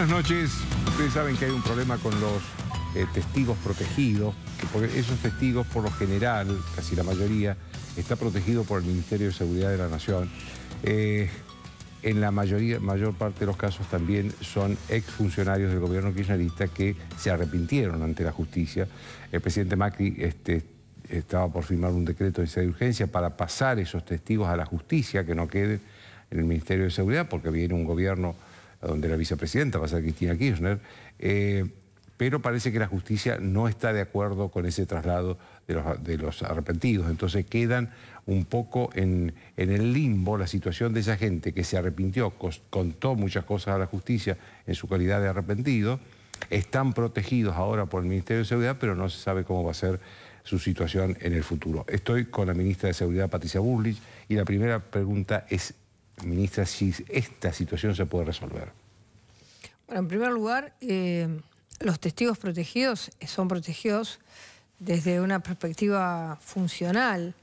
Buenas noches. Ustedes saben que hay un problema con los eh, testigos protegidos, que esos testigos por lo general, casi la mayoría, está protegido por el Ministerio de Seguridad de la Nación. Eh, en la mayoría, mayor parte de los casos también son exfuncionarios del gobierno kirchnerista que se arrepintieron ante la justicia. El presidente Macri este, estaba por firmar un decreto de urgencia para pasar esos testigos a la justicia, que no queden en el Ministerio de Seguridad, porque viene un gobierno donde la vicepresidenta va a ser Cristina Kirchner, eh, pero parece que la justicia no está de acuerdo con ese traslado de los, arrepentidos. Entonces quedan un poco en, en, el limbo la situación de esa gente que se arrepintió, contó muchas cosas a la justicia en su calidad de arrepentido, están protegidos ahora por el Ministerio de Seguridad, pero no se sabe cómo va a ser su situación en el futuro. Estoy con la ministra de Seguridad, Patricia Burlich, y la primera pregunta es ministra, si esta situación se puede resolver? Bueno, en primer lugar, eh, los testigos protegidos son protegidos desde una perspectiva funcional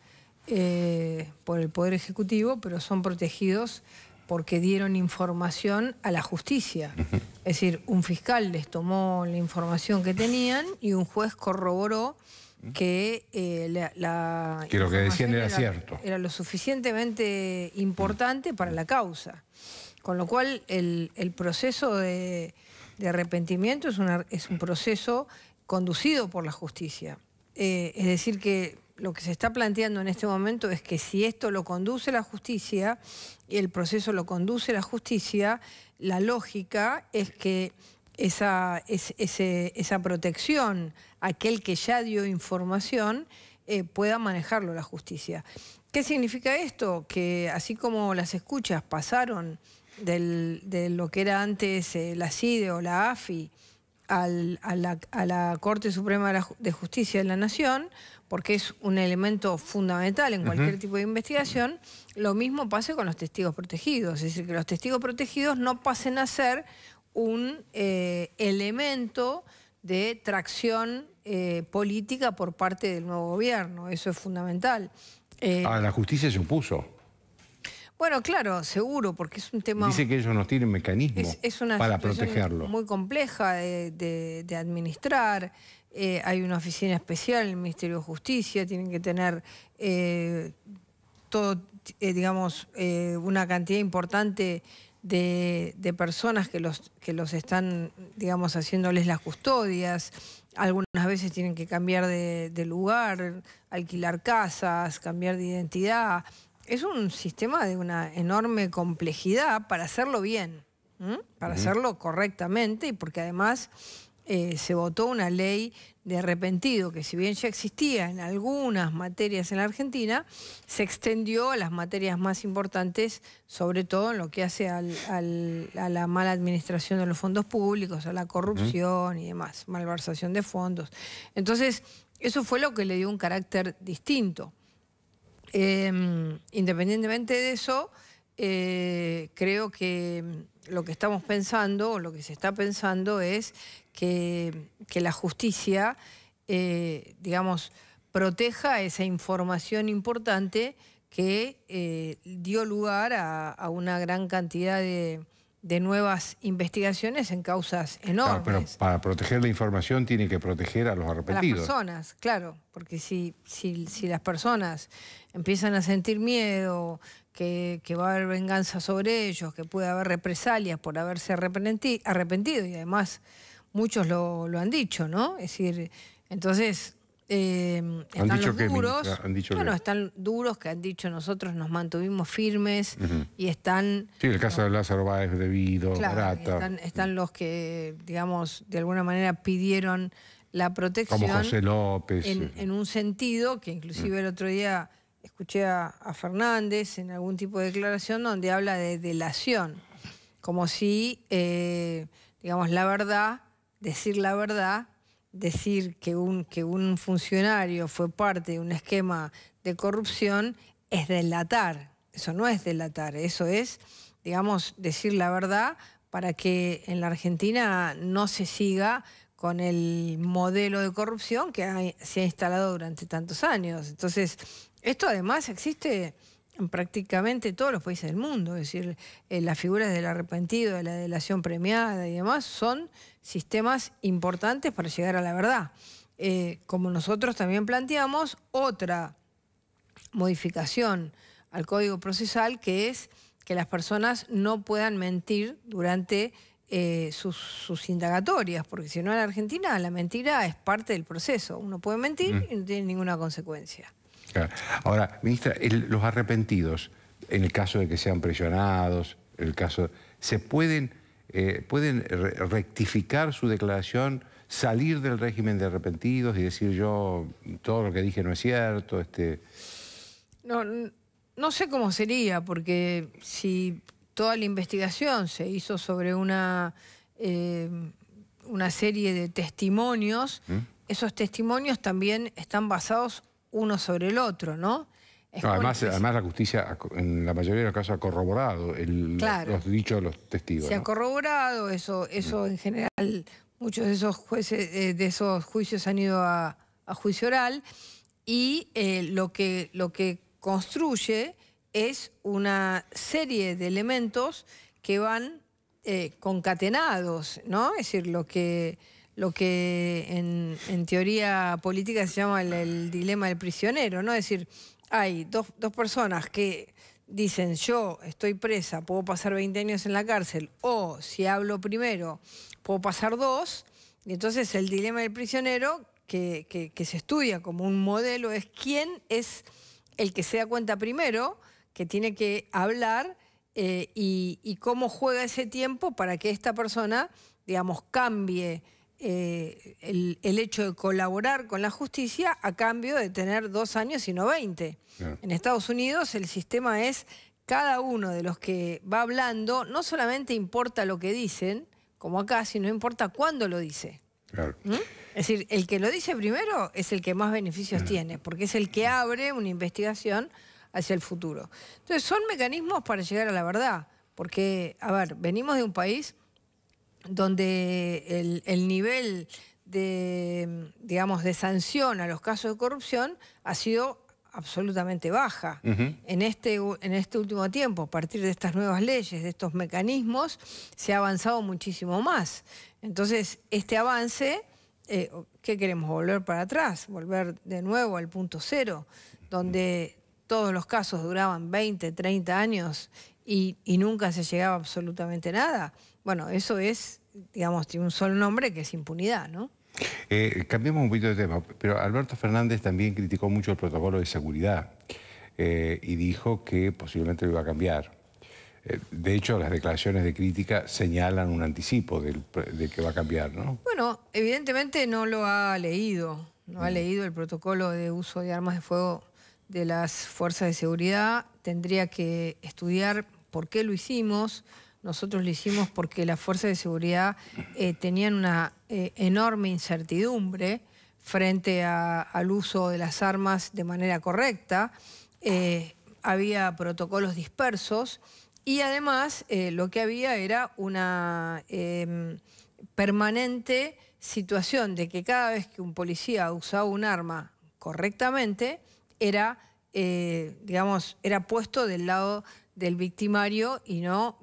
eh, por el Poder Ejecutivo, pero son protegidos porque dieron información a la justicia. Es decir, un fiscal les tomó la información que tenían y un juez corroboró eh, que lo que decían era, cierto. Era lo suficientemente importante para la causa. Con lo cual el, proceso de, arrepentimiento es, un proceso conducido por la justicia. Eh, es decir, que lo que se está planteando en este momento es que si esto lo conduce la justicia, y el proceso lo conduce la justicia, la lógica es que esa, esa protección, aquel que ya dio información, eh, pueda manejarlo la justicia. ¿Qué significa esto? Que así como las escuchas pasaron de lo que era antes eh, la CIDE o la AFI a, la, Corte Suprema de Justicia de la Nación, porque es un elemento fundamental en cualquier tipo de investigación, lo mismo pasa con los testigos protegidos, es decir, que los testigos protegidos no pasen a ser un eh, elemento de tracción eh, política por parte del nuevo gobierno. Eso es fundamental. Eh, ¿A ah, la justicia se opuso. Bueno, claro, seguro, porque es un tema... Dice que ellos no tienen mecanismo es, es una para protegerlo. muy compleja de, administrar. hay una oficina especial en el Ministerio de Justicia, tienen que tener todo, digamos, una cantidad importante de, de, personas que los, que los están, digamos, haciéndoles las custodias. Algunas veces tienen que cambiar de, lugar, alquilar casas, cambiar de identidad. Es un sistema de una enorme complejidad para hacerlo bien, para hacerlo correctamente y porque además eh, se votó una ley de arrepentido que si bien ya existía en algunas materias en la Argentina, se extendió a las materias más importantes, sobre todo en lo que hace a la mala administración de los fondos públicos, a la corrupción y demás, malversación de fondos. Entonces, eso fue lo que le dio un carácter distinto. Em, independientemente de eso, eh, creo que lo que estamos pensando, o lo que se está pensando es que, la justicia, eh, digamos, proteja esa información importante que eh, dio lugar a, una gran cantidad de, nuevas investigaciones en causas enormes. pero para proteger la información tiene que proteger a los arrepentidos. A las personas, claro, porque si, si, las personas empiezan a sentir miedo, que, que, va a haber venganza sobre ellos, que puede haber represalias por haberse arrepentido y además muchos lo, han dicho, ¿no? Es decir, entonces eh, están duros, han dicho bueno, están duros que han dicho nosotros nos mantuvimos firmes y están... Sí, el caso de Lázaro Báez debido, Vido, están, los que, digamos, de alguna manera pidieron la protección. Como José López. En, un sentido que inclusive mm. el otro día escuché a, Fernández en algún tipo de declaración donde habla de delación, como si, eh, digamos, la verdad decir la verdad, decir que un, que un funcionario fue parte de un esquema de corrupción es delatar. Eso no es delatar, eso es, digamos, decir la verdad para que en la Argentina no se siga con el modelo de corrupción que se ha instalado durante tantos años. Entonces, esto además existe en prácticamente todos los países del mundo. Es decir, eh, las figuras del arrepentido, de la delación premiada y demás son sistemas importantes para llegar a la verdad. Eh, como nosotros también planteamos, otra modificación al código procesal que es que las personas no puedan mentir durante eh, sus, indagatorias, porque si no en Argentina la mentira es parte del proceso. Uno puede mentir mm. y no tiene ninguna consecuencia. Ahora, ministra, los arrepentidos, en el caso de que sean presionados, el caso, ¿se pueden, eh, pueden rectificar su declaración, salir del régimen de arrepentidos y decir yo todo lo que dije no es cierto? Este... No, no sé cómo sería, porque si toda la investigación se hizo sobre una, eh, una serie de testimonios, ¿Mm? esos testimonios también están basados uno sobre el otro, ¿no? además, además, la justicia en la mayoría de los casos ha corroborado el, los dichos de los testigos. Se ha corroborado, eso, eso en general, muchos de esos jueces, eh, de esos juicios han ido a, juicio oral y eh, lo, que, lo que construye es una serie de elementos que van eh, concatenados, ¿no? Es decir, lo que lo que en, teoría política se llama el, dilema del prisionero, ¿no? Es decir, hay dos, personas que dicen yo estoy presa, puedo pasar 20 años en la cárcel, o si hablo primero, puedo pasar dos, y entonces el dilema del prisionero que, se estudia como un modelo es quién es el que se da cuenta primero, que tiene que hablar eh, y, cómo juega ese tiempo para que esta persona, digamos, cambie eh, el, hecho de colaborar con la justicia a cambio de tener dos años y no 20. En Estados Unidos el sistema es cada uno de los que va hablando no solamente importa lo que dicen, como acá, sino importa cuándo lo dice. ¿Mm? Es decir, el que lo dice primero es el que más beneficios tiene, porque es el que abre una investigación hacia el futuro. Entonces, son mecanismos para llegar a la verdad, porque, a ver, venimos de un país donde el, nivel de, digamos, de sanción a los casos de corrupción ha sido absolutamente baja. en, este, en este último tiempo, a partir de estas nuevas leyes, de estos mecanismos, se ha avanzado muchísimo más. Entonces, este avance, eh, ¿qué queremos? ¿Volver para atrás? ¿Volver de nuevo al punto cero? Donde todos los casos duraban 20, 30 años y, nunca se llegaba absolutamente nada. Bueno, eso es, digamos, tiene un solo nombre que es impunidad, ¿no? Eh, cambiamos un poquito de tema, pero Alberto Fernández también criticó mucho el protocolo de seguridad eh, y dijo que posiblemente lo iba a cambiar. Eh, de hecho, las declaraciones de crítica señalan un anticipo de que va a cambiar, ¿no? Bueno, evidentemente no lo ha leído, no ha mm. leído el protocolo de uso de armas de fuego de las fuerzas de seguridad, tendría que estudiar por qué lo hicimos. Nosotros lo hicimos porque las fuerzas de seguridad eh, tenían una eh, enorme incertidumbre frente al uso de las armas de manera correcta. Eh, había protocolos dispersos y además lo que había era una em, permanente situación de que cada vez que un policía usaba un arma correctamente, era, digamos, era puesto del lado del victimario y no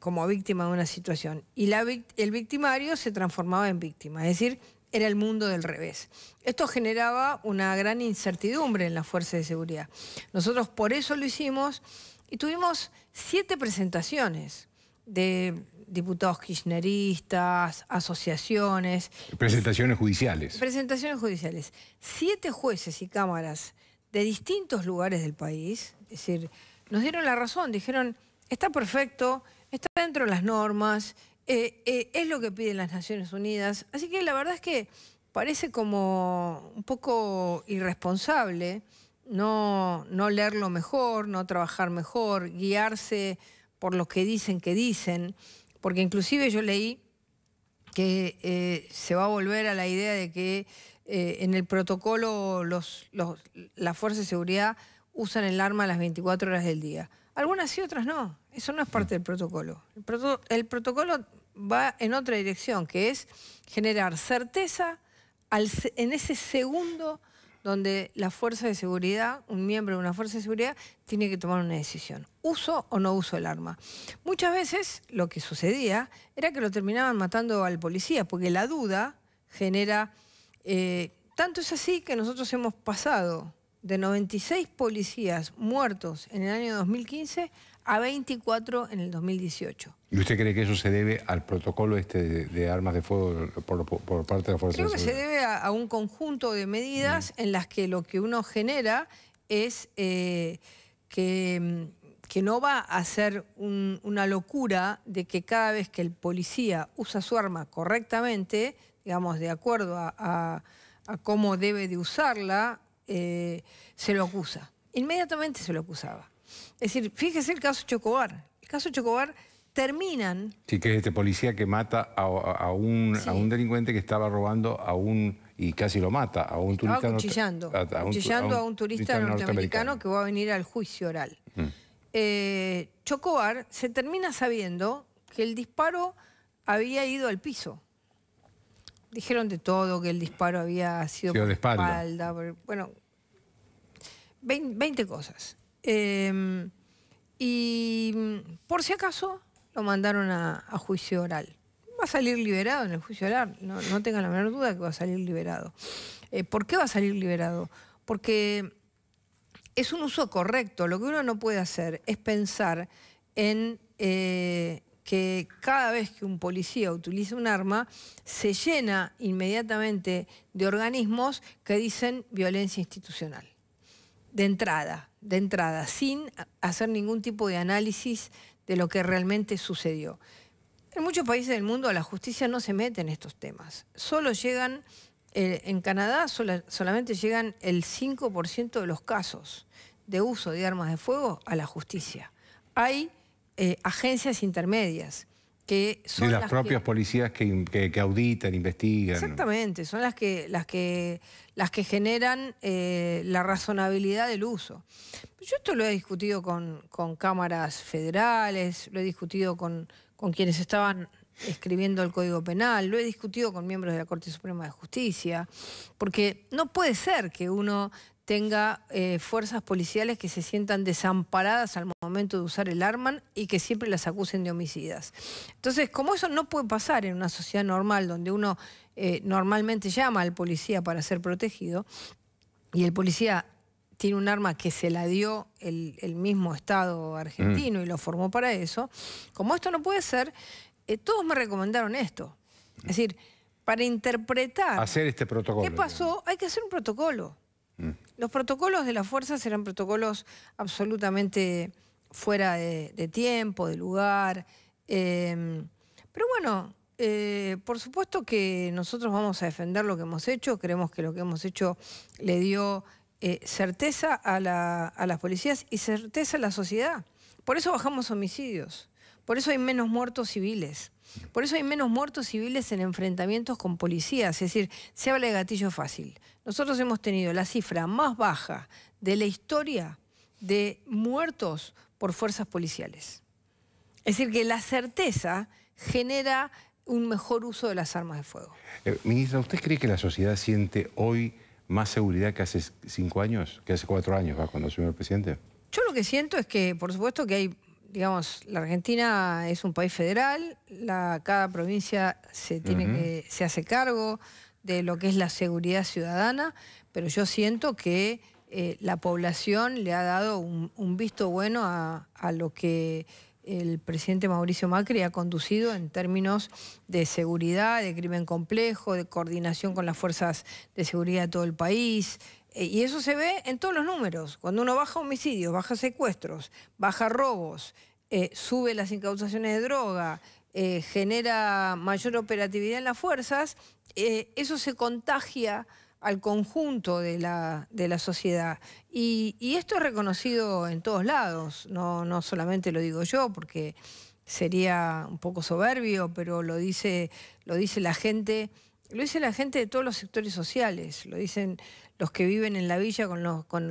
como víctima de una situación. Y el victimario se transformaba en víctima, es decir, era el mundo del revés. Esto generaba una gran incertidumbre en las fuerzas de seguridad. Nosotros por eso lo hicimos y tuvimos siete presentaciones de diputados kirchneristas, asociaciones. Presentaciones judiciales. Presentaciones judiciales. Siete jueces y cámaras de distintos lugares del país, es decir, nos dieron la razón, dijeron, está perfecto, está dentro de las normas, eh, eh, es lo que piden las Naciones Unidas. Así que la verdad es que parece como un poco irresponsable no, no leerlo mejor, no trabajar mejor, guiarse por lo que dicen que dicen, porque inclusive yo leí que eh, se va a volver a la idea de que en el protocolo la Fuerza de seguridad usan el arma a las 24 horas del día. Algunas sí, otras no. Eso no es mm. parte del protocolo. El, protocolo va en otra dirección, que es generar certeza en ese segundo donde la fuerza de seguridad, un miembro de una fuerza de seguridad, tiene que tomar una decisión. ¿Uso o no uso el arma? Muchas veces lo que sucedía era que lo terminaban matando al policía, porque la duda genera... Eh, tanto es así que nosotros hemos pasado de 96 policías muertos en el año 2015 a 24 en el 2018. ¿Y usted cree que eso se debe al protocolo este de, armas de fuego por, parte de la Fuerza Creo que se debe a, un conjunto de medidas mm. en las que lo que uno genera es eh, que, mm, que, no va a ser una locura de que cada vez que el policía usa su arma correctamente, digamos, de acuerdo a cómo debe de usarla, eh, se lo acusa. Inmediatamente se lo acusaba. Es decir, fíjese el caso Chocobar. El caso Chocobar terminan... Sí, que es este policía que mata a, un, delincuente que estaba robando a un... y casi lo mata, a un turista... Cuchillando, a, un, turista, norteamericano, que va a venir al juicio oral. Mm. Eh, Chocobar se termina sabiendo que el disparo había ido al piso dijeron de todo, que el disparo había sido, por de espalda. bueno, 20, cosas. Em, y mm, por si acaso lo mandaron a, juicio oral. Va a salir liberado en el juicio oral, no, no tengan la menor duda que va a salir liberado. Eh, ¿Por qué va a salir liberado? Porque es un uso correcto. Lo que uno no puede hacer es pensar en eh, que cada vez que un policía utiliza un arma, se llena inmediatamente de organismos que dicen violencia institucional. De entrada, de entrada, sin hacer ningún tipo de análisis de lo que realmente sucedió. En muchos países del mundo la justicia no se mete en estos temas. Solo llegan, eh, en Canadá solamente llegan el 5% de los casos de uso de armas de fuego a la justicia. Hay eh, agencias intermedias. Que son las, propias policías que, auditan, investigan. Exactamente, son las que, las que, las que generan eh, la razonabilidad del uso. Yo esto lo he discutido con, cámaras federales, lo he discutido con, con quienes estaban escribiendo el Código Penal, lo he discutido con miembros de la Corte Suprema de Justicia, porque no puede ser que uno tenga eh, fuerzas policiales que se sientan desamparadas al momento de usar el arma y que siempre las acusen de homicidas. Entonces, como eso no puede pasar en una sociedad normal, donde uno eh, normalmente llama al policía para ser protegido, y el policía tiene un arma que se la dio el, mismo Estado argentino mm. y lo formó para eso, como esto no puede ser, eh, todos me recomendaron esto. Es decir, para interpretar... Hacer este protocolo. ¿Qué pasó? Hay que hacer un protocolo. Los protocolos de las fuerzas eran protocolos absolutamente fuera de, tiempo, de lugar. Em, pero bueno, eh, por supuesto que nosotros vamos a defender lo que hemos hecho, creemos que lo que hemos hecho le dio eh, certeza a, a las policías y certeza a la sociedad. Por eso bajamos homicidios, por eso hay menos muertos civiles, por eso hay menos muertos civiles en enfrentamientos con policías, es decir, se habla de gatillo fácil. Nosotros hemos tenido la cifra más baja de la historia de muertos por fuerzas policiales. Es decir, que la certeza genera un mejor uso de las armas de fuego. Eh, ministra, ¿usted cree que la sociedad siente hoy más seguridad que hace cinco años, que hace cuatro años, ¿va? cuando asumió el presidente? Yo lo que siento es que, por supuesto, que hay, digamos, la Argentina es un país federal, cada provincia se, tiene que, se hace cargo de lo que es la seguridad ciudadana, pero yo siento que eh, la población le ha dado un, visto bueno a, lo que el presidente Mauricio Macri ha conducido en términos de seguridad, de crimen complejo, de coordinación con las fuerzas de seguridad de todo el país. Eh, y eso se ve en todos los números. Cuando uno baja homicidios, baja secuestros, baja robos, eh, sube las incautaciones de droga, eh, genera mayor operatividad en las fuerzas, eh, eso se contagia al conjunto de la, sociedad. Y, esto es reconocido en todos lados, no, solamente lo digo yo, porque sería un poco soberbio, pero lo dice, lo dice la gente, lo dice la gente de todos los sectores sociales, lo dicen los que viven en la villa con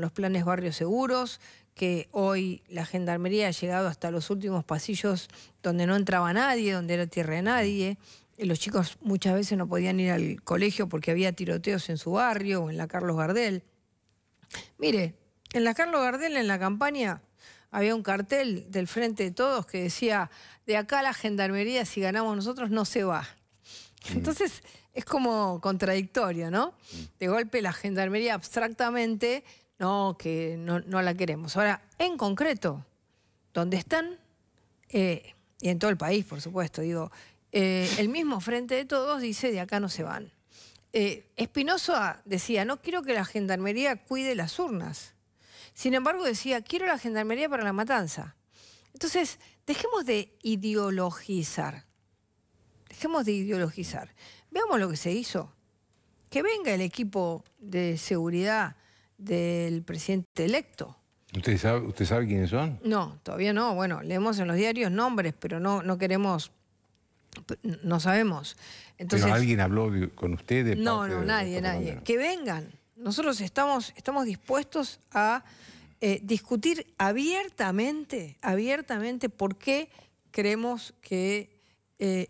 los planes barrios seguros, que hoy la gendarmería ha llegado hasta los últimos pasillos donde no entraba nadie, donde era tierra de nadie. Eh, los chicos muchas veces no podían ir al colegio porque había tiroteos en su barrio o en la Carlos Gardel. Mire, en la Carlos Gardel, en la campaña, había un cartel del frente de todos que decía, de acá la gendarmería, si ganamos nosotros, no se va. Mm. Entonces, es como contradictorio, ¿no? Mm. De golpe la gendarmería abstractamente no, que no, la queremos. Ahora, en concreto, donde están, eh, y en todo el país, por supuesto, digo, eh, el mismo frente de todos dice, de acá no se van. Eh, Espinosa decía, no quiero que la gendarmería cuide las urnas. Sin embargo, decía, quiero la gendarmería para la matanza. Entonces, dejemos de ideologizar. Dejemos de ideologizar. Veamos lo que se hizo. Que venga el equipo de seguridad del presidente electo. ¿Usted sabe, quiénes son? No, todavía no. Bueno, leemos en los diarios nombres, pero no, no queremos, no sabemos. Entonces, ¿Pero alguien habló con ustedes? no, no, nadie, nadie. Que vengan. Nosotros estamos, estamos dispuestos a eh, discutir abiertamente, abiertamente por qué creemos que eh,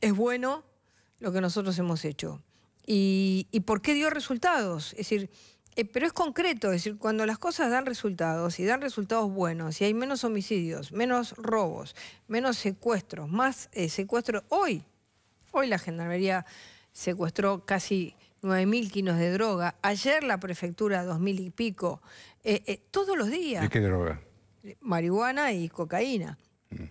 es bueno lo que nosotros hemos hecho y, y por qué dio resultados. Es decir, eh, pero es concreto, es decir, cuando las cosas dan resultados y dan resultados buenos y hay menos homicidios, menos robos, menos secuestros, más eh, secuestros. Hoy, hoy la Gendarmería secuestró casi 9.000 kilos de droga, ayer la prefectura 2.000 y pico, eh, todos los días. ¿De qué droga? Marihuana y cocaína. Mm.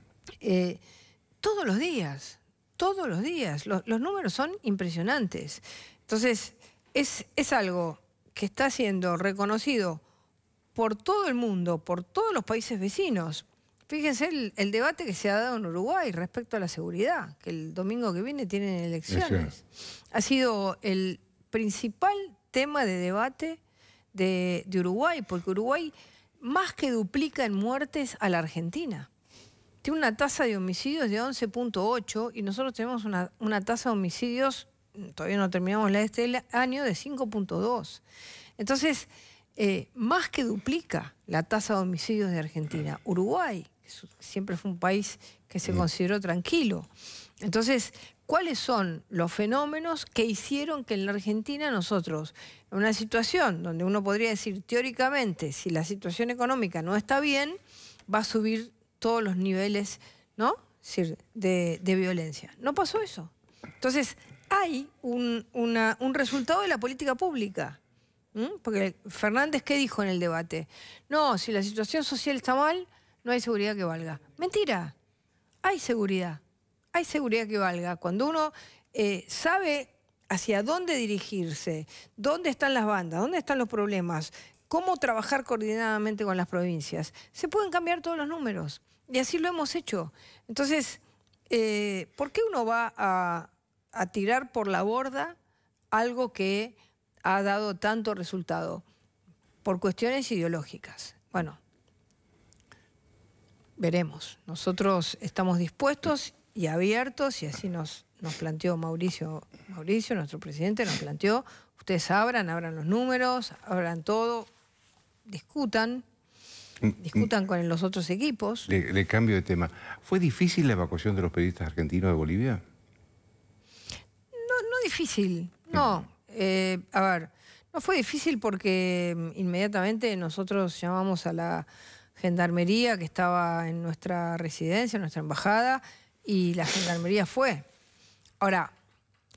todos los días, todos los días. Los, números son impresionantes. Entonces, es, es algo que está siendo reconocido por todo el mundo, por todos los países vecinos. Fíjense el, debate que se ha dado en Uruguay respecto a la seguridad, que el domingo que viene tienen elecciones. Ha sido el principal tema de debate de, Uruguay, porque Uruguay más que duplica en muertes a la Argentina tiene una tasa de homicidios de 11.8 y nosotros tenemos una, tasa de homicidios todavía no terminamos la de este año, de 5.2. Entonces, eh, más que duplica la tasa de homicidios de Argentina. Uruguay, que siempre fue un país que se consideró tranquilo. Entonces, ¿cuáles son los fenómenos que hicieron que en la Argentina nosotros, en una situación donde uno podría decir teóricamente, si la situación económica no está bien, va a subir todos los niveles, ¿no? de violencia. No pasó eso. Entonces, hay un, resultado de la política pública. ¿Mm? Porque Fernández, ¿qué dijo en el debate? No, si la situación social está mal, no hay seguridad que valga. Mentira, hay seguridad, hay seguridad que valga. Cuando uno eh, sabe hacia dónde dirigirse, dónde están las bandas, dónde están los problemas, cómo trabajar coordinadamente con las provincias, se pueden cambiar todos los números. Y así lo hemos hecho. Entonces, eh, ¿por qué uno va a, a tirar por la borda algo que ha dado tanto resultado por cuestiones ideológicas. Bueno, veremos. Nosotros estamos dispuestos y abiertos, y así nos, nos planteó Mauricio, Mauricio, nuestro presidente, nos planteó, ustedes abran, abran los números, abran todo, discutan, mm, mm. discutan con los otros equipos. de cambio de tema. ¿Fue difícil la evacuación de los periodistas argentinos de Bolivia? difícil, no. Eh, a ver, no fue difícil porque mm, inmediatamente nosotros llamamos a la gendarmería que estaba en nuestra residencia, en nuestra embajada, y la gendarmería fue. Ahora,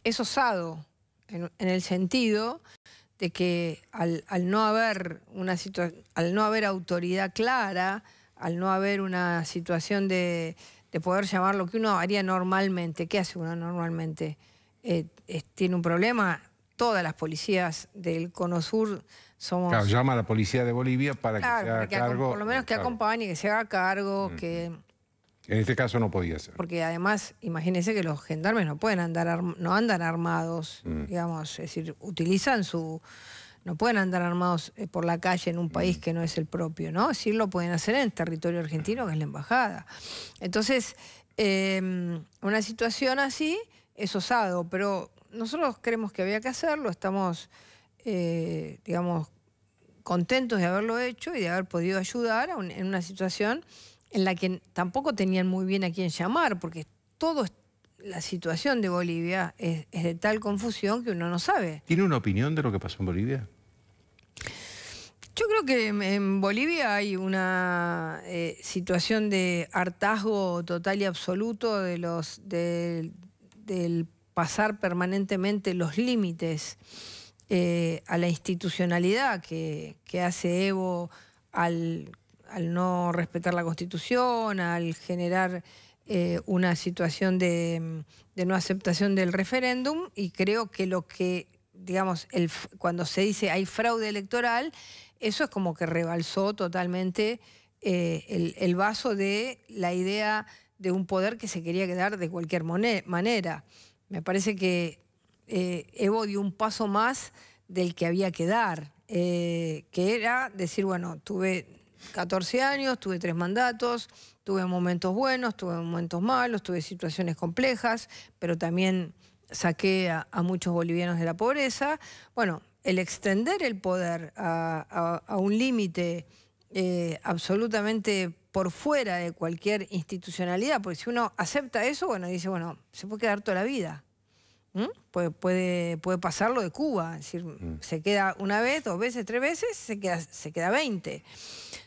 es osado en, el sentido de que al, no haber una al no haber autoridad clara, al no haber una situación de, de poder llamar lo que uno haría normalmente, ¿qué hace uno normalmente? Eh, tiene un problema. Todas las policías del Cono Sur somos... Claro, llama a la policía de Bolivia para que se haga cargo. Por lo menos que acompañe, que se haga cargo, mm. que... En este caso no podía ser. Porque además, imagínense que los gendarmes no pueden andar, no andan armados, mm. digamos, es decir, utilizan su... No pueden andar armados eh, por la calle en un país mm. que no es el propio, ¿no? decir, lo pueden hacer en el territorio argentino, que es la embajada. Entonces, em, una situación así es osado, pero nosotros creemos que había que hacerlo, estamos, eh, digamos, contentos de haberlo hecho y de haber podido ayudar en una situación en la que tampoco tenían muy bien a quién llamar, porque toda la situación de Bolivia es, de tal confusión que uno no sabe. ¿Tiene una opinión de lo que pasó en Bolivia? Yo creo que en Bolivia hay una eh, situación de hartazgo total y absoluto de los, de, del pasar permanentemente los límites eh, a la institucionalidad que, hace Evo al, no respetar la Constitución, al generar eh, una situación de, no aceptación del referéndum, y creo que lo que, digamos, el, cuando se dice hay fraude electoral, eso es como que rebalsó totalmente eh, el, el vaso de la idea de un poder que se quería quedar de cualquier manera. Me parece que eh, Evo dio un paso más del que había que dar, eh, que era decir, bueno, tuve 14 años, tuve tres mandatos, tuve momentos buenos, tuve momentos malos, tuve situaciones complejas, pero también saqué a, muchos bolivianos de la pobreza. Bueno, el extender el poder a, un límite eh, absolutamente por fuera de cualquier institucionalidad, porque si uno acepta eso, bueno, dice, bueno, se puede quedar toda la vida. Puede, puede, puede de Cuba, es decir, mm. se queda una vez, dos veces, tres veces, se queda, se queda 20.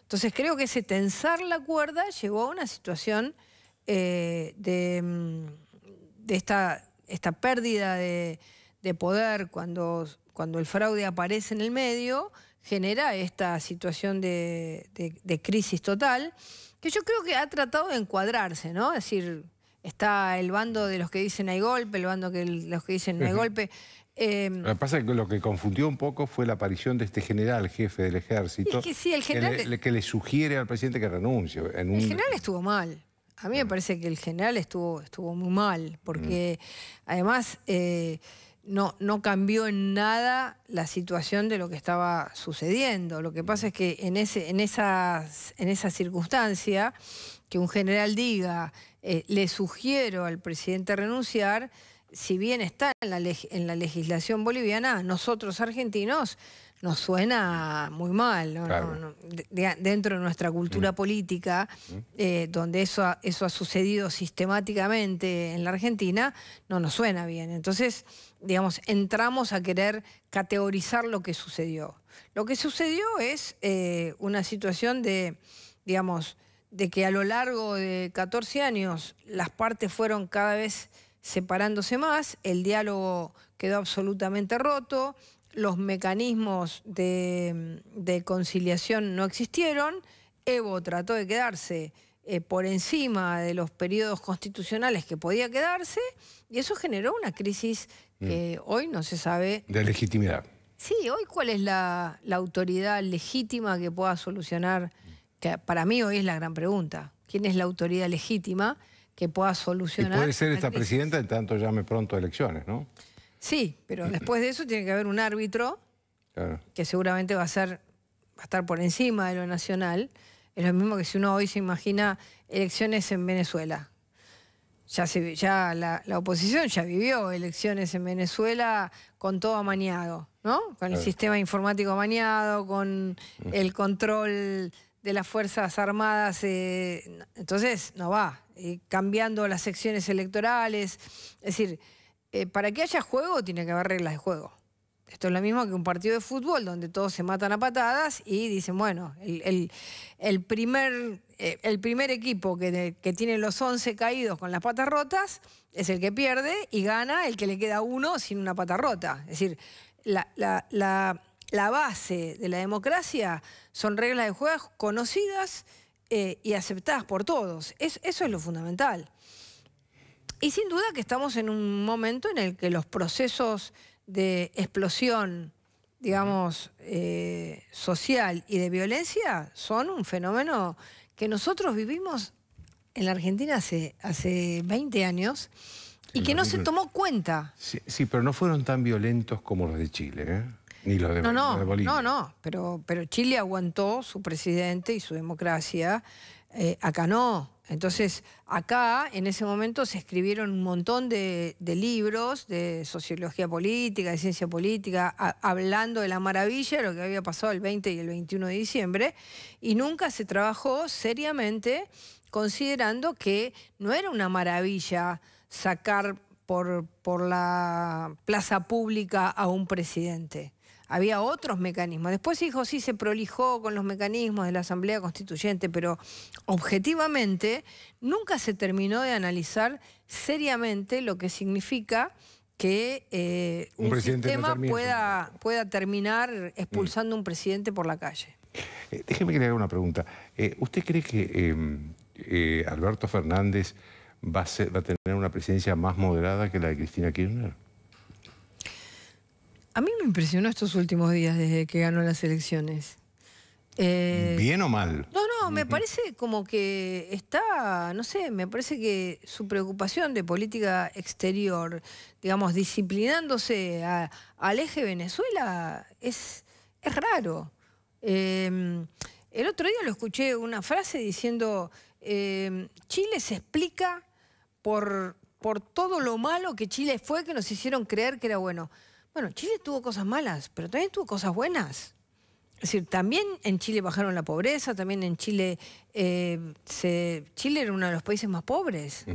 Entonces creo que ese tensar la cuerda llevó a una situación eh, mm, de, esta, pérdida de, poder cuando, cuando el fraude aparece en el medio genera esta situación de, crisis total, que yo creo que ha tratado de encuadrarse, ¿no? Es decir, está el bando de los que dicen hay golpe, el bando de los que dicen no hay golpe. Em, lo que pasa que lo que confundió un poco fue la aparición de este general, jefe del ejército, es que, sí, el general, que, le, sugiere al presidente que renuncie. El general estuvo mal. A mí me ah. parece que el general estuvo, estuvo muy mal, porque mm. además... Eh, no, cambió en nada la situación de lo que estaba sucediendo. Lo que pasa es que en, ese, en, en esa circunstancia, que un general diga, eh, le sugiero al presidente renunciar, si bien está en la legislación boliviana, nosotros argentinos nos suena muy mal, dentro de nuestra cultura mm. política, mm. Eh, donde eso ha, eso ha sucedido sistemáticamente en la Argentina, no nos suena bien. Entonces, digamos, entramos a querer categorizar lo que sucedió. Lo que sucedió es eh, una situación de, digamos, de que a lo largo de 14 años las partes fueron cada vez separándose más, el diálogo quedó absolutamente roto, los mecanismos mm, de, conciliación no existieron, Evo trató de quedarse eh, por encima de los periodos constitucionales que podía quedarse y eso generó una crisis mm. que hoy no se sabe... De legitimidad. Sí, hoy cuál es la, autoridad legítima que pueda solucionar, que para mí hoy es la gran pregunta, ¿quién es la autoridad legítima que pueda solucionar? puede ser esta presidenta en tanto llame pronto a elecciones, ¿no? Sí, pero después de eso tiene que haber un árbitro que seguramente va a ser va a estar por encima de lo nacional. Es lo mismo que si uno hoy se imagina elecciones en Venezuela. Ya, se, ya la, oposición ya vivió elecciones en Venezuela con todo amañado, ¿no? Con el sistema informático amañado, con el control de las Fuerzas Armadas. Eh, entonces, no va. Eh, cambiando las secciones electorales. Es decir, eh, para que haya juego tiene que haber reglas de juego. Esto es lo mismo que un partido de fútbol donde todos se matan a patadas y dicen, bueno, el, eh, primer, equipo que, tiene los 11 caídos con las patas rotas es el que pierde y gana el que le queda uno sin una pata rota. Es decir, la, base de la democracia son reglas de juego conocidas eh, y aceptadas por todos. eso es lo fundamental. Y sin duda que estamos en un momento en el que los procesos de explosión, digamos, eh, social y de violencia son un fenómeno que nosotros vivimos en la Argentina hace, 20 años y que no, se tomó cuenta. Sí, pero no fueron tan violentos como los de Chile, ¿eh? Ni los de, no, no, Bolivia. No, no, pero, Chile aguantó su presidente y su democracia. Eh, acá no. Entonces, acá en ese momento se escribieron un montón de, libros de sociología política, de ciencia política, hablando de la maravilla, de lo que había pasado el 20 y el 21 de diciembre, y nunca se trabajó seriamente considerando que no era una maravilla sacar por la plaza pública a un presidente había otros mecanismos. Después, dijo sí se prolijó con los mecanismos de la Asamblea Constituyente, pero objetivamente nunca se terminó de analizar seriamente lo que significa que eh, un, sistema pueda, terminar expulsando mm. un presidente por la calle. Eh, déjeme que le haga una pregunta. Eh, ¿Usted cree que em, Alberto Fernández va a tener una presidencia más moderada que la de Cristina Kirchner? A mí me impresionó estos últimos días desde que ganó las elecciones. Eh, ¿Bien o mal? No, no, me parece como que está, no sé, me parece que su preocupación de política exterior, digamos, disciplinándose al eje Venezuela, es, es raro. Em, el otro día lo escuché una frase diciendo, em, Chile se explica por, por todo lo malo que Chile fue que nos hicieron creer que era bueno. Bueno, Chile tuvo cosas malas, pero también tuvo cosas buenas. Es decir, también en Chile bajaron la pobreza, también en Chile, eh, se, Chile era uno de los países más pobres.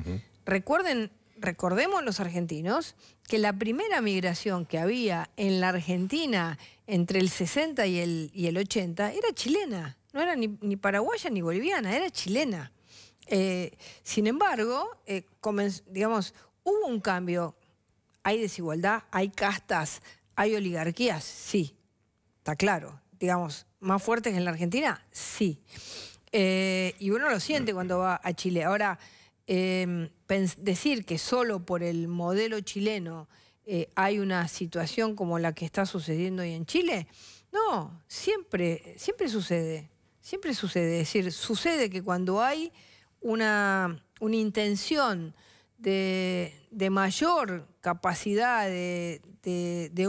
Recuerden, recordemos los argentinos que la primera migración que había en la Argentina entre el 60 y el, 80 era chilena, no era ni, paraguaya ni boliviana, era chilena. Eh, sin embargo, eh, digamos, hubo un cambio hay desigualdad, hay castas, hay oligarquías, sí, está claro. Digamos, más fuertes que en la Argentina, sí. Eh, y uno lo siente cuando va a Chile. Ahora, em, decir que solo por el modelo chileno eh, hay una situación como la que está sucediendo hoy en Chile, no, siempre, siempre sucede. Siempre sucede. Es decir, sucede que cuando hay una, una intención de, mayor capacidad de,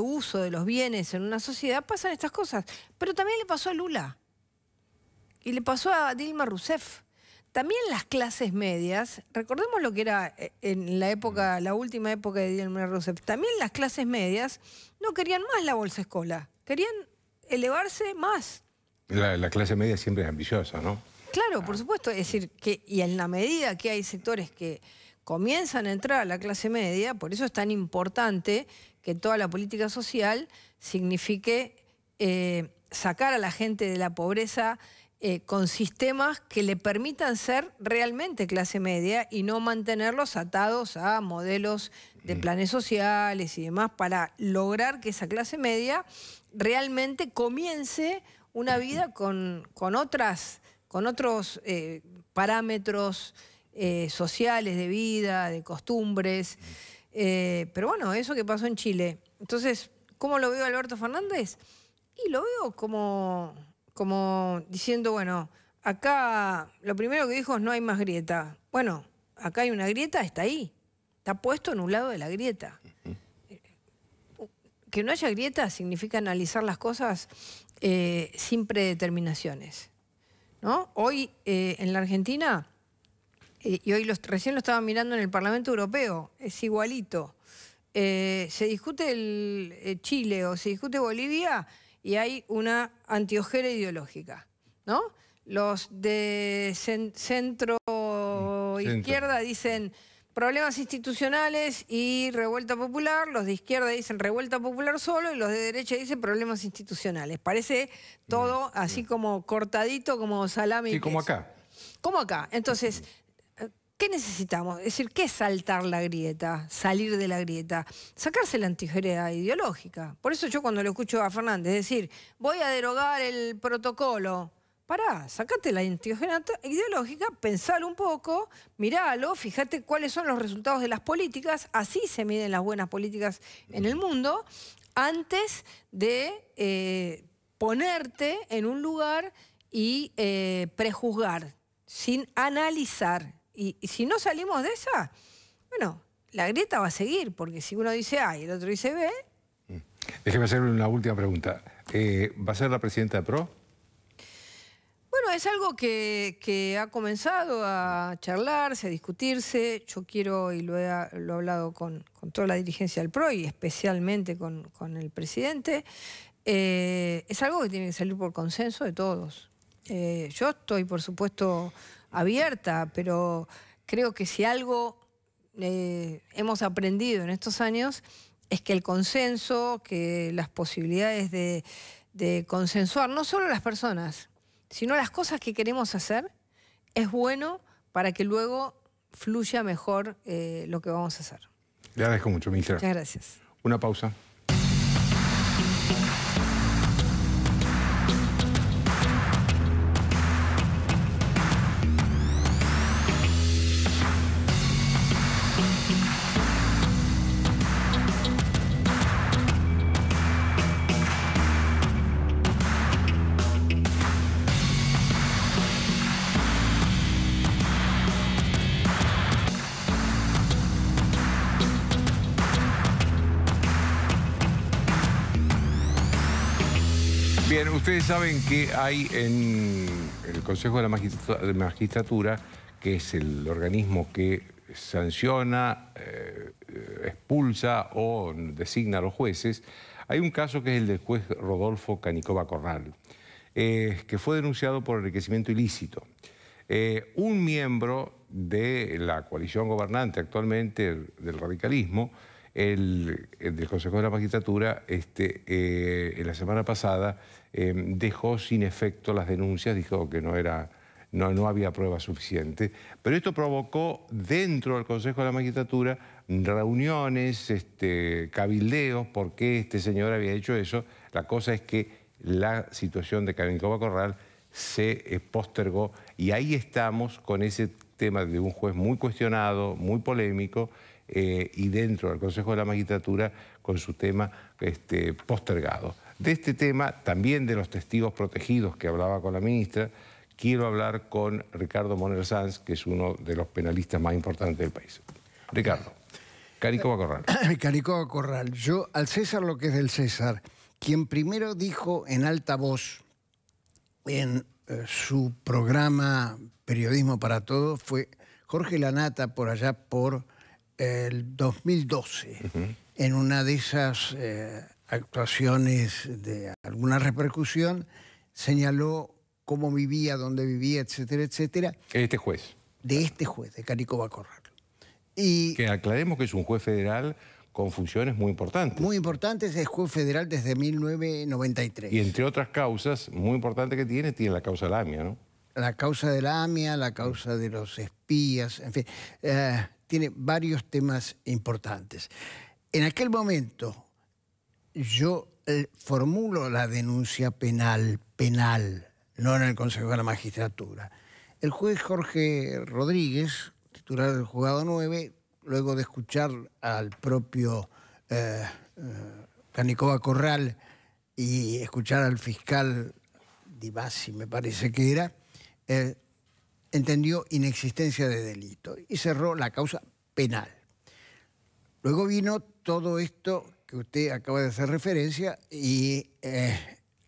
uso de los bienes en una sociedad, pasan estas cosas. Pero también le pasó a Lula y le pasó a Dilma Rousseff. También las clases medias, recordemos lo que era eh, en la época, mm. la última época de Dilma Rousseff, también las clases medias no querían más la bolsa escola, querían elevarse más. La, la, clase media siempre es ambiciosa, ¿no? Claro, por ah. supuesto. Es decir, que y en la medida que hay sectores que comienzan a entrar a la clase media, por eso es tan importante que toda la política social signifique eh, sacar a la gente de la pobreza eh, con sistemas que le permitan ser realmente clase media y no mantenerlos atados a modelos de mm. planes sociales y demás para lograr que esa clase media realmente comience una vida con, otras, con otros eh, parámetros eh, sociales, de vida, de costumbres. Eh, pero bueno, eso que pasó en Chile. Entonces, ¿cómo lo veo Alberto Fernández? Y lo veo como, como diciendo, bueno, acá lo primero que dijo es no hay más grieta. Bueno, acá hay una grieta, está ahí. Está puesto en un lado de la grieta. Que no haya grieta significa analizar las cosas eh, sin predeterminaciones. ¿no? Hoy en la Argentina eh, y hoy recién lo estaba mirando en el Parlamento Europeo, es igualito. Eh, se discute el, eh, Chile o se discute Bolivia y hay una antiojera ideológica, ¿no? Los de mm, centro, izquierda dicen problemas institucionales y revuelta popular, los de izquierda dicen revuelta popular solo y los de derecha dicen problemas institucionales. Parece todo mm, así mm. como cortadito, como salami. Sí, como acá. Como acá. Entonces, ¿Qué necesitamos? Es decir, ¿qué es saltar la grieta? Salir de la grieta. Sacarse la antijereda ideológica. Por eso yo cuando lo escucho a Fernández decir, voy a derogar el protocolo. Pará, sacate la antijereda ideológica, pensalo un poco, miralo, fíjate cuáles son los resultados de las políticas, así se miden las buenas políticas en el mundo, antes de eh, ponerte en un lugar y eh, prejuzgar, sin analizar. Y, si no salimos de esa, bueno, la grieta va a seguir, porque si uno dice A y el otro dice B... Mm. Déjeme hacer una última pregunta. Eh, ¿Va a ser la presidenta de PRO? Bueno, es algo que, ha comenzado a charlarse, a discutirse. Yo quiero, y lo he, lo hablado con, toda la dirigencia del PRO y especialmente con, el presidente, eh, es algo que tiene que salir por consenso de todos. Eh, yo estoy, por supuesto, abierta, pero creo que si algo eh, hemos aprendido en estos años es que el consenso, que las posibilidades de, consensuar, no solo las personas, sino las cosas que queremos hacer, es bueno para que luego fluya mejor eh, lo que vamos a hacer. Le agradezco mucho, ministra. Muchas gracias. Una pausa. ustedes saben que hay en el Consejo de la Magistratura, que es el organismo que sanciona, eh, expulsa o designa a los jueces, hay un caso que es el del juez Rodolfo Canicoba Corral, eh, que fue denunciado por enriquecimiento ilícito. Eh, un miembro de la coalición gobernante actualmente del radicalismo el, del Consejo de la Magistratura este, eh, la semana pasada em, dejó sin efecto las denuncias, dijo que no, era, no, no había pruebas suficientes. Pero esto provocó dentro del Consejo de la Magistratura reuniones, este, cabildeos, qué este señor había hecho eso. La cosa es que la situación de Coba Corral se eh, postergó y ahí estamos con ese tema de un juez muy cuestionado, muy polémico, eh, y dentro del Consejo de la Magistratura con su tema este, postergado. De este tema, también de los testigos protegidos que hablaba con la ministra, quiero hablar con Ricardo Moner Sanz, que es uno de los penalistas más importantes del país. Ricardo, Carico Corral. Carico Corral, yo al César lo que es del César, quien primero dijo en alta voz en eh, su programa Periodismo para Todos fue Jorge Lanata por allá por el 2012, en una de esas eh, actuaciones de alguna repercusión, señaló cómo vivía, dónde vivía, etcétera, etcétera. Este juez. De este juez, de Carico Bacorral. Y que aclaremos que es un juez federal con funciones muy importantes. Muy importantes, es juez federal desde 1993. Y entre otras causas, muy importante que tiene, tiene la causa de la AMIA, ¿no? La causa de la AMIA, la causa de los espías, en fin. Eh, tiene varios temas importantes. En aquel momento yo eh, formulo la denuncia penal, penal, no en el Consejo de la Magistratura. El juez Jorge Rodríguez, titular del juzgado 9, luego de escuchar al propio eh, eh Canicoba Corral y escuchar al fiscal Divasi, me parece que era, eh, entendió inexistencia de delito y cerró la causa penal. Luego vino todo esto que usted acaba de hacer referencia y eh,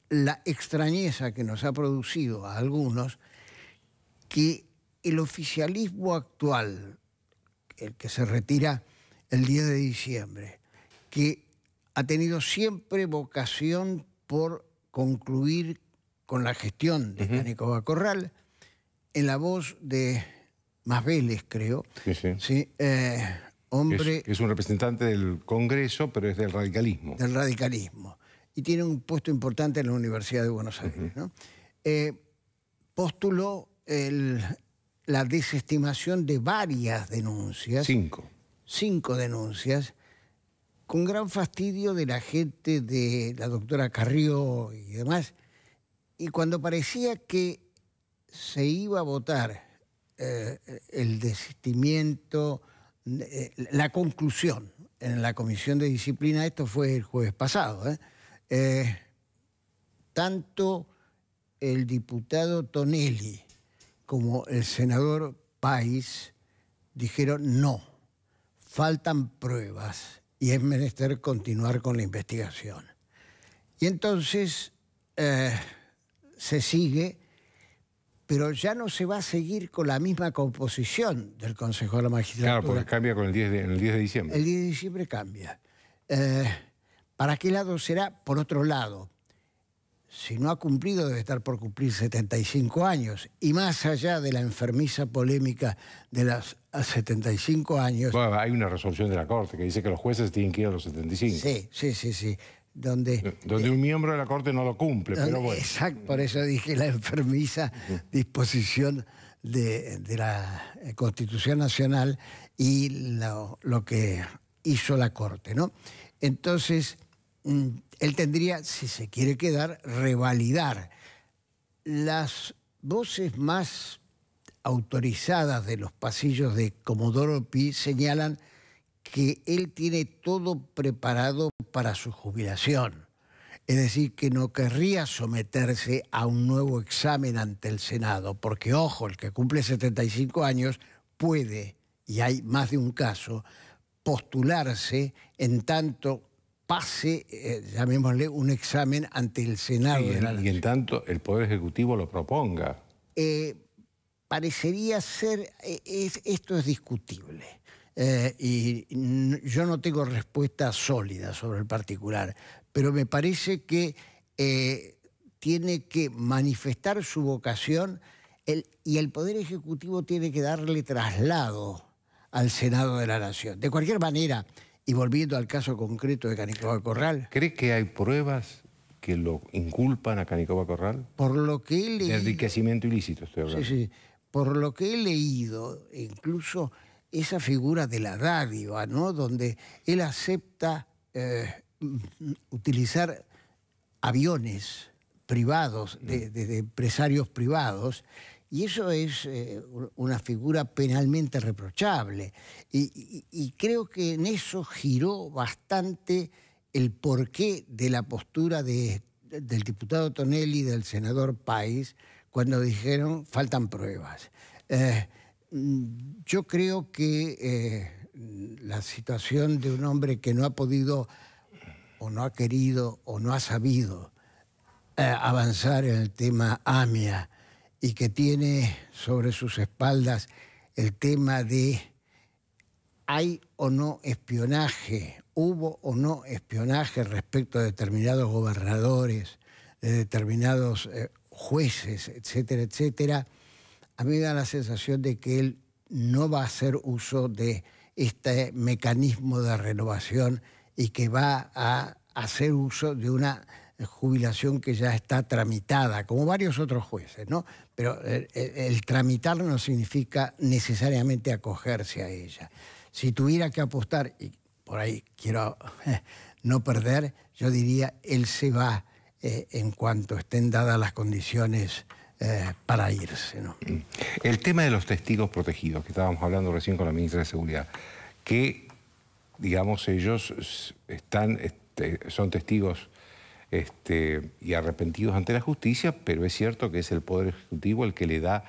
la extrañeza que nos ha producido a algunos que el oficialismo actual, el que se retira el 10 de diciembre, que ha tenido siempre vocación por concluir con la gestión de uh Corral, en la voz de Más Vélez, creo. Sí, sí. Eh, hombre, es, un representante del Congreso, pero es del radicalismo. Del radicalismo. Y tiene un puesto importante en la Universidad de Buenos Aires. Eh, postuló la desestimación de varias denuncias. Cinco. Cinco denuncias con gran fastidio de la gente de la doctora Carrió y demás. Y cuando parecía que se iba a votar eh, el desistimiento, eh, la conclusión en la comisión de disciplina, esto fue el jueves pasado, ¿eh? tanto el diputado Tonelli como el senador País dijeron no, faltan pruebas y es menester continuar con la investigación. Y entonces se sigue pero ya no se va a seguir con la misma composición del Consejo de la Magistratura. Claro, porque cambia con el 10 de, 10 de diciembre. El 10 de diciembre cambia. Eh, ¿Para qué lado será? Por otro lado, si no ha cumplido debe estar por cumplir 75 años. Y más allá de la enfermiza polémica de los 75 años... hay una resolución de la Corte que dice que los jueces tienen que ir a los 75. Sí, sí, sí, sí donde... Eh, donde eh, un miembro de la Corte no lo cumple, pero Exacto, por eso dije la enfermiza disposición de, la eh, Constitución Nacional y lo, que hizo la Corte, ¿no? Entonces, mm, él tendría, si se quiere quedar, revalidar las voces más autorizadas de los pasillos de Comodoro Pi señalan que él tiene todo preparado para su jubilación. Es decir, que no querría someterse a un nuevo examen ante el Senado, porque, ojo, el que cumple 75 años puede, y hay más de un caso, postularse en tanto pase, eh, llamémosle, un examen ante el Senado. y en tanto el Poder Ejecutivo lo proponga. Eh, parecería ser, eh, esto es discutible. Eh, y yo no tengo respuesta sólida sobre el particular, pero me parece que eh, tiene que manifestar su vocación y el Poder Ejecutivo tiene que darle traslado al Senado de la Nación. De cualquier manera, y volviendo al caso concreto de Canicoba Corral. ¿Cree que hay pruebas que lo inculpan a Canicoba Corral? Por lo que he leído. enriquecimiento ilícito, estoy hablando. Sí, sí. Por lo que he leído, incluso esa figura de la radio, ah, ¿no? Donde él acepta eh, utilizar aviones privados, mm. de, empresarios privados, y eso es eh, una figura penalmente reprochable. Y, creo que en eso giró bastante el porqué de la postura de, del diputado Tonelli y del senador Páez cuando dijeron faltan pruebas. Eh, Mm, yo creo que eh, la situación de un hombre que no ha podido o no ha querido o no ha sabido eh, avanzar en el tema AMIA y que tiene sobre sus espaldas el tema de hay o no espionaje, hubo o no espionaje respecto a determinados gobernadores, de determinados eh, jueces, etcétera, etcétera a mí me da la sensación de que él no va a hacer uso de este mecanismo de renovación y que va a hacer uso de una jubilación que ya está tramitada, como varios otros jueces, ¿no? Pero eh, eh, el, tramitar no significa necesariamente acogerse a ella. Si tuviera que apostar, y por ahí quiero no perder, yo diría, él se va eh, en cuanto estén dadas las condiciones eh, para irse. El tema de los testigos protegidos, que estábamos hablando recién con la ministra de Seguridad, que, digamos, ellos están, este, son testigos este, y arrepentidos ante la justicia, pero es cierto que es el Poder Ejecutivo el que le da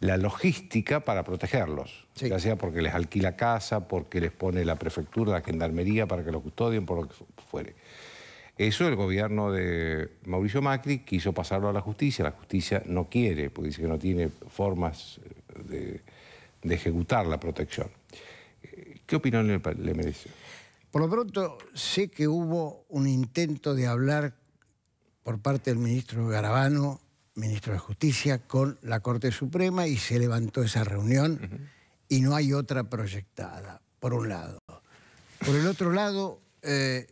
la logística para protegerlos, ya sea porque les alquila casa, porque les pone la prefectura, la gendarmería para que los custodien, por lo que fuere. Eso el gobierno de Mauricio Macri quiso pasarlo a la justicia. La justicia no quiere, porque dice que no tiene formas de, ejecutar la protección. Eh, ¿Qué opinión le, merece? Por lo pronto, sé que hubo un intento de hablar por parte del ministro Garabano, ministro de Justicia, con la Corte Suprema y se levantó esa reunión y no hay otra proyectada, por un lado. Por el otro lado... Eh,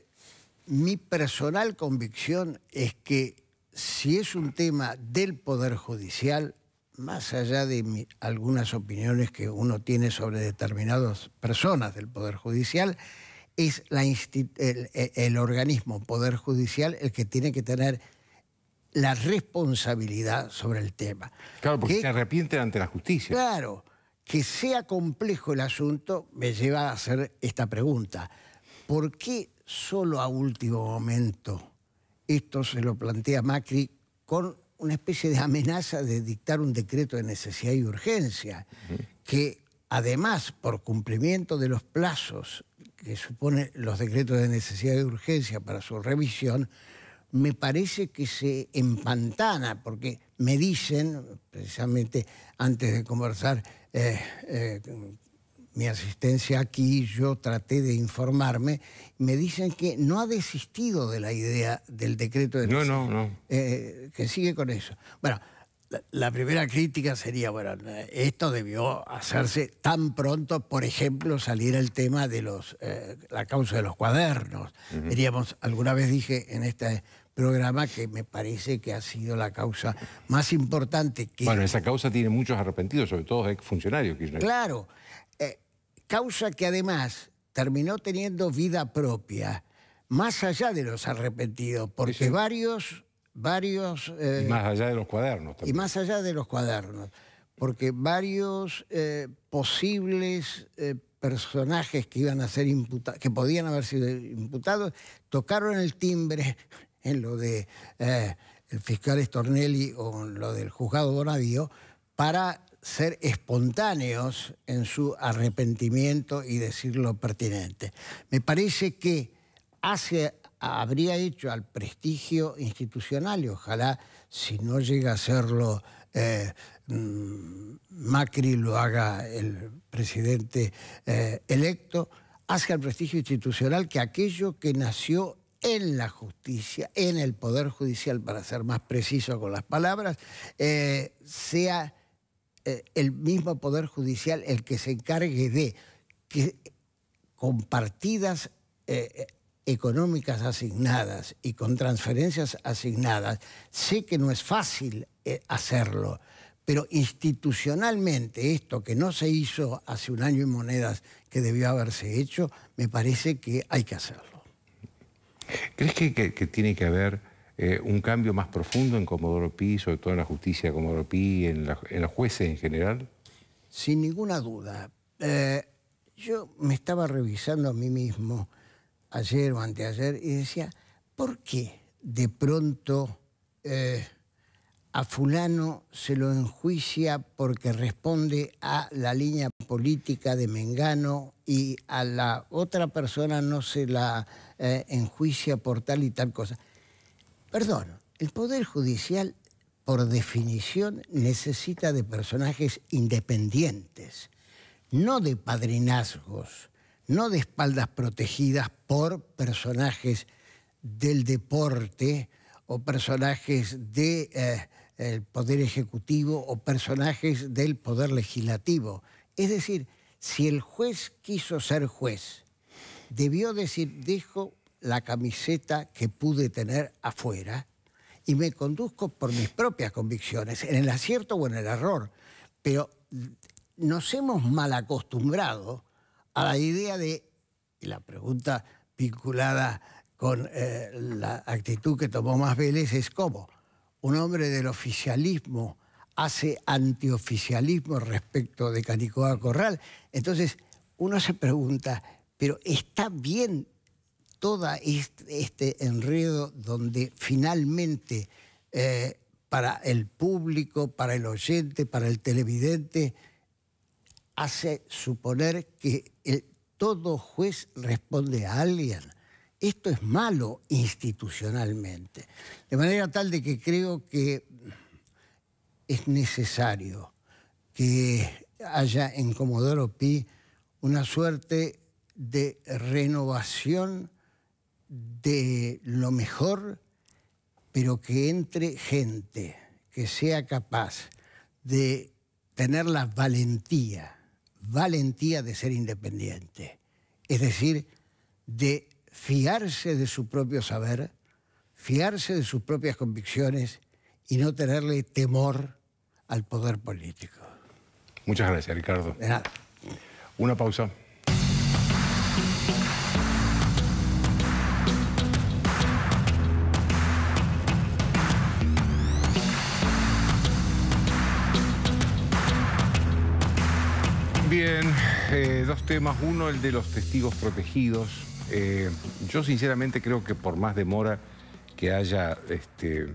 mi personal convicción es que si es un tema del Poder Judicial, más allá de algunas opiniones que uno tiene sobre determinadas personas del Poder Judicial, es el, organismo Poder Judicial el que tiene que tener la responsabilidad sobre el tema. Claro, porque se arrepiente ante la justicia. Claro, que sea complejo el asunto me lleva a hacer esta pregunta. ¿Por qué solo a último momento. Esto se lo plantea Macri con una especie de amenaza de dictar un decreto de necesidad y urgencia, que además, por cumplimiento de los plazos que suponen los decretos de necesidad y urgencia para su revisión, me parece que se empantana, porque me dicen, precisamente antes de conversar eh, eh, mi asistencia aquí, yo traté de informarme, me dicen que no ha desistido de la idea del decreto de... No, no, no. Eh, que sigue con eso. Bueno, la, primera crítica sería, bueno, esto debió hacerse tan pronto, por ejemplo, salir el tema de los, eh, la causa de los cuadernos. Diríamos, alguna vez dije en este programa que me parece que ha sido la causa más importante que... Bueno, esa causa tiene muchos arrepentidos, sobre todo ex funcionarios. Claro, causa que además terminó teniendo vida propia, más allá de los arrepentidos, porque varios... varios y eh, más allá de los cuadernos también. Y más allá de los cuadernos, porque varios eh, posibles eh, personajes que iban a ser imputados, que podían haber sido imputados, tocaron el timbre en lo de el fiscal Stornelli o en lo del juzgado Bonadío para ser espontáneos en su arrepentimiento y decir lo pertinente. Me parece que hace, habría hecho al prestigio institucional y ojalá si no llega a serlo eh, mm, Macri lo haga el presidente eh, electo, hace al prestigio institucional que aquello que nació en la justicia, en el Poder Judicial, para ser más preciso con las palabras, eh, sea el mismo Poder Judicial el que se encargue de que con partidas eh, eh, económicas asignadas y con transferencias asignadas, sé que no es fácil eh, hacerlo, pero institucionalmente esto que no se hizo hace un año en monedas que debió haberse hecho, me parece que hay que hacerlo. ¿Crees que tiene que haber eh, un cambio más profundo en Comodoro Pi, sobre todo en la justicia de Comodoro en, los jueces en general? Sin ninguna duda. Eh, yo me estaba revisando a mí mismo ayer o anteayer y decía, ¿por qué de pronto eh, a fulano se lo enjuicia porque responde a la línea política de Mengano y a la otra persona no se la enjuicia por tal y tal cosa? Perdón, el Poder Judicial, por definición, necesita de personajes independientes, no de padrinazgos, no de espaldas protegidas por personajes del deporte o personajes del eh, Poder Ejecutivo o personajes del Poder Legislativo. Es decir, si el juez quiso ser juez, debió decir, dijo la camiseta que pude tener afuera y me conduzco por mis propias convicciones, en el acierto o en el error. Pero nos hemos mal acostumbrado a la idea de, y la pregunta vinculada con eh, la actitud que tomó más Vélez es cómo un hombre del oficialismo hace antioficialismo respecto de Canicoa Corral. Entonces uno se pregunta, pero ¿está bien todo este, este, enredo donde finalmente eh, para el público, para el oyente, para el televidente, hace suponer que todo juez responde a alguien. Esto es malo institucionalmente. De manera tal de que creo que es necesario que haya en Comodoro Pi una suerte de renovación de lo mejor, pero que entre gente que sea capaz de tener la valentía, valentía de ser independiente, es decir, de fiarse de su propio saber, fiarse de sus propias convicciones y no tenerle temor al poder político. Muchas gracias, Ricardo. De nada. Una pausa. Eh, dos temas. Uno, el de los testigos protegidos. Eh, yo sinceramente creo que por más demora que haya, este,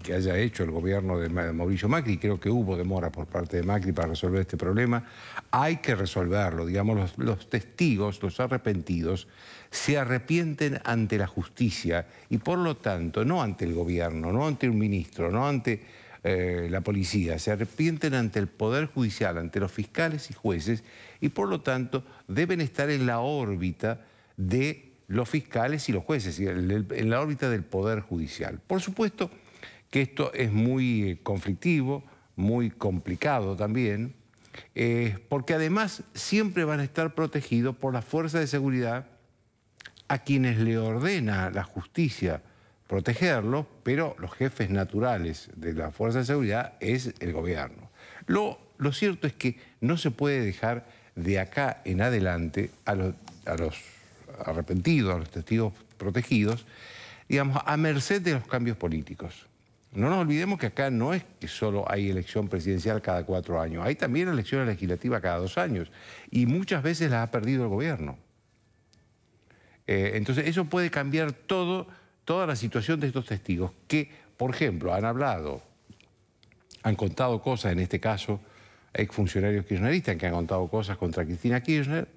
que haya hecho el gobierno de Mauricio Macri, creo que hubo demora por parte de Macri para resolver este problema, hay que resolverlo. Digamos, los testigos, los arrepentidos, se arrepienten ante la justicia y por lo tanto no ante el gobierno, no ante un ministro, no ante eh, la policía, se arrepienten ante el Poder Judicial, ante los fiscales y jueces, y por lo tanto deben estar en la órbita de los fiscales y los jueces, en la órbita del Poder Judicial. Por supuesto que esto es muy eh, conflictivo, muy complicado también, eh, porque además siempre van a estar protegidos por la fuerza de seguridad a quienes le ordena la justicia protegerlos, pero los jefes naturales de la Fuerza de Seguridad es el gobierno. Lo, lo cierto es que no se puede dejar de acá en adelante a los, arrepentidos, a los testigos protegidos, digamos, a merced de los cambios políticos. No nos olvidemos que acá no es que solo hay elección presidencial cada cuatro años, hay también elecciones legislativas cada dos años y muchas veces las ha perdido el gobierno. Eh, entonces eso puede cambiar todo toda la situación de estos testigos que, por ejemplo, han hablado, han contado cosas, en este caso, exfuncionarios kirchneristas que han contado cosas contra Cristina Kirchner,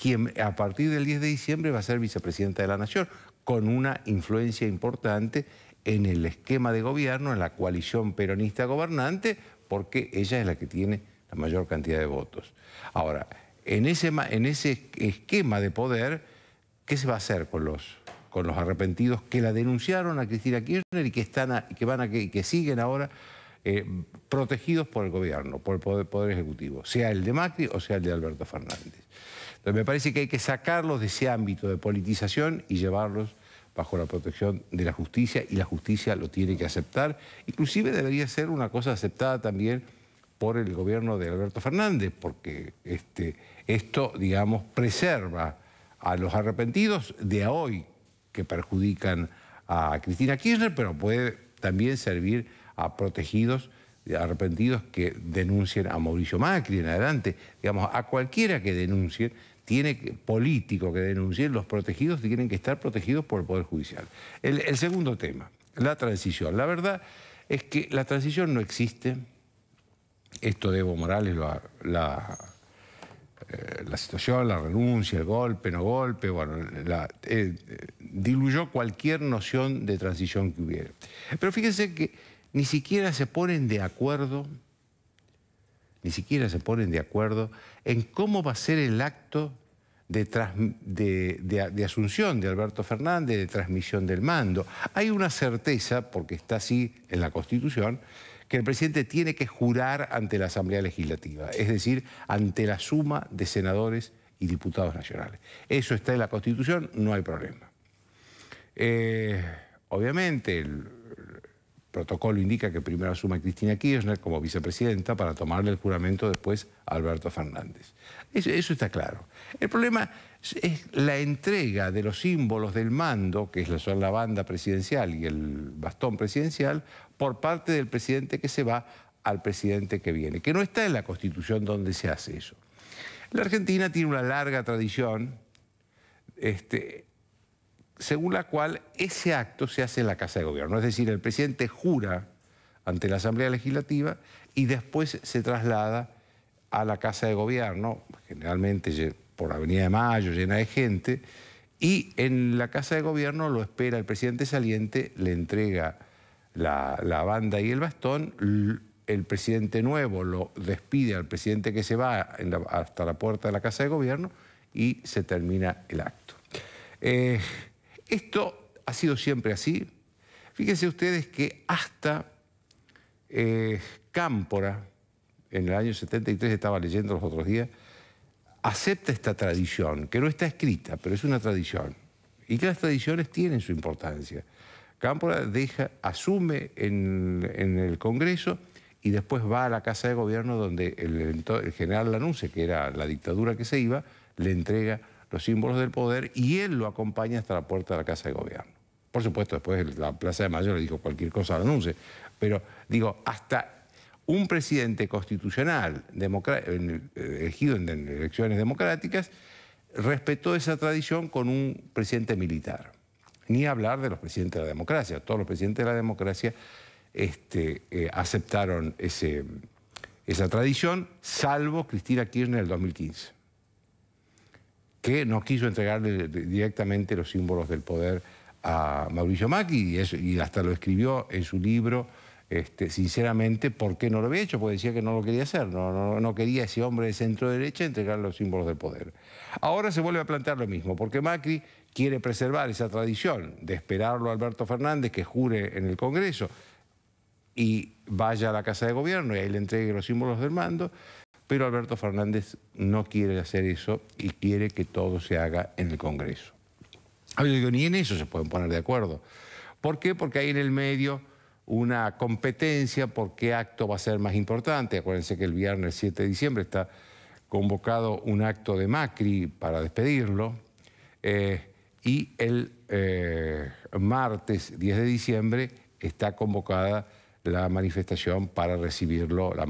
quien a partir del 10 de diciembre va a ser vicepresidenta de la Nación, con una influencia importante en el esquema de gobierno, en la coalición peronista gobernante, porque ella es la que tiene la mayor cantidad de votos. Ahora, en ese, en ese esquema de poder, ¿qué se va a hacer con los con los arrepentidos que la denunciaron a Cristina Kirchner y que, están que, van a, siguen ahora eh, protegidos por el gobierno, por el poder, poder, Ejecutivo, sea el de Macri o sea el de Alberto Fernández. Entonces me parece que hay que sacarlos de ese ámbito de politización y llevarlos bajo la protección de la justicia y la justicia lo tiene que aceptar. Inclusive debería ser una cosa aceptada también por el gobierno de Alberto Fernández, porque este, esto, digamos, preserva a los arrepentidos de hoy, que perjudican a Cristina Kirchner, pero puede también servir a protegidos arrepentidos que denuncien a Mauricio Macri en adelante, digamos, a cualquiera que denuncie, tiene que, político que denuncie, los protegidos tienen que estar protegidos por el Poder Judicial. El, segundo tema, la transición. La verdad es que la transición no existe, esto de Evo Morales lo ha, la eh, la situación, la renuncia, el golpe, no golpe, bueno, eh, diluyó cualquier noción de transición que hubiera. Pero fíjense que ni siquiera se ponen de acuerdo, ni siquiera se ponen de acuerdo en cómo va a ser el acto de, asunción de Alberto Fernández, de transmisión del mando. Hay una certeza, porque está así en la Constitución, que el presidente tiene que jurar ante la Asamblea Legislativa, es decir, ante la suma de senadores y diputados nacionales. Eso está en la Constitución, no hay problema. Eh, obviamente, el protocolo indica que primero asuma Cristina Kirchner como vicepresidenta para tomarle el juramento después a Alberto Fernández. Eso, eso, está claro. El problema es la entrega de los símbolos del mando, que son la banda presidencial y el bastón presidencial, por parte del presidente que se va al presidente que viene, que no está en la Constitución donde se hace eso. La Argentina tiene una larga tradición este, según la cual ese acto se hace en la Casa de Gobierno. Es decir, el presidente jura ante la Asamblea Legislativa y después se traslada a la Casa de Gobierno, generalmente por Avenida de Mayo, llena de gente, y en la Casa de Gobierno lo espera el presidente saliente, le entrega la, banda y el bastón, el presidente nuevo lo despide al presidente que se va hasta la puerta de la Casa de Gobierno y se termina el acto. Eh, esto ha sido siempre así. Fíjense ustedes que hasta eh, Cámpora, en el año 73 estaba leyendo los otros días, acepta esta tradición, que no está escrita, pero es una tradición. Y que las tradiciones tienen su importancia. Cámpora deja, asume en, el Congreso y después va a la Casa de Gobierno donde el, general Lanunce, que era la dictadura que se iba, le entrega los símbolos del poder y él lo acompaña hasta la puerta de la Casa de Gobierno. Por supuesto, después la Plaza de Mayo le dijo cualquier cosa al Lanunce, Pero digo, hasta un presidente constitucional eh, elegido en elecciones democráticas respetó esa tradición con un presidente militar. Ni hablar de los presidentes de la democracia. Todos los presidentes de la democracia este, eh, aceptaron esa tradición, salvo Cristina Kirchner en el 2015, que no quiso entregarle directamente los símbolos del poder a Mauricio Macri y, hasta lo escribió en su libro. Este, sinceramente, ¿por qué no lo había hecho? Porque decía que no lo quería hacer, no, no, no quería ese hombre de centro derecha entregar los símbolos del poder. Ahora se vuelve a plantear lo mismo, porque Macri quiere preservar esa tradición de esperarlo a Alberto Fernández que jure en el Congreso y vaya a la Casa de Gobierno y ahí le entregue los símbolos del mando, pero Alberto Fernández no quiere hacer eso y quiere que todo se haga en el Congreso. Yo digo, ni en eso se pueden poner de acuerdo. ¿Por qué? Porque hay en el medio una competencia por qué acto va a ser más importante. Acuérdense que el viernes 7 de diciembre está convocado un acto de Macri para despedirlo. Eh, y el eh, martes 10 de diciembre está convocada la manifestación para recibirlo, la,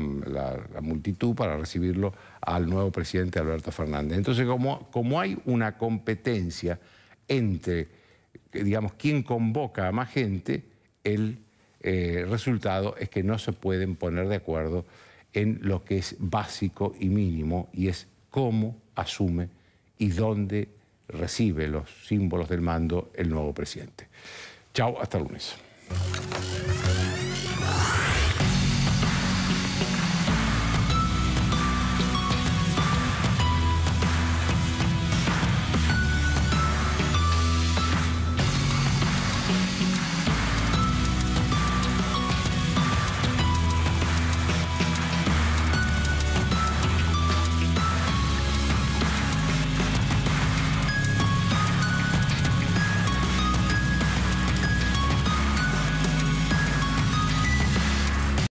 multitud para recibirlo al nuevo presidente Alberto Fernández. Entonces, como, como hay una competencia entre, digamos, quien convoca a más gente, el eh, resultado es que no se pueden poner de acuerdo en lo que es básico y mínimo, y es cómo asume y dónde recibe los símbolos del mando el nuevo presidente. Chao, hasta el lunes.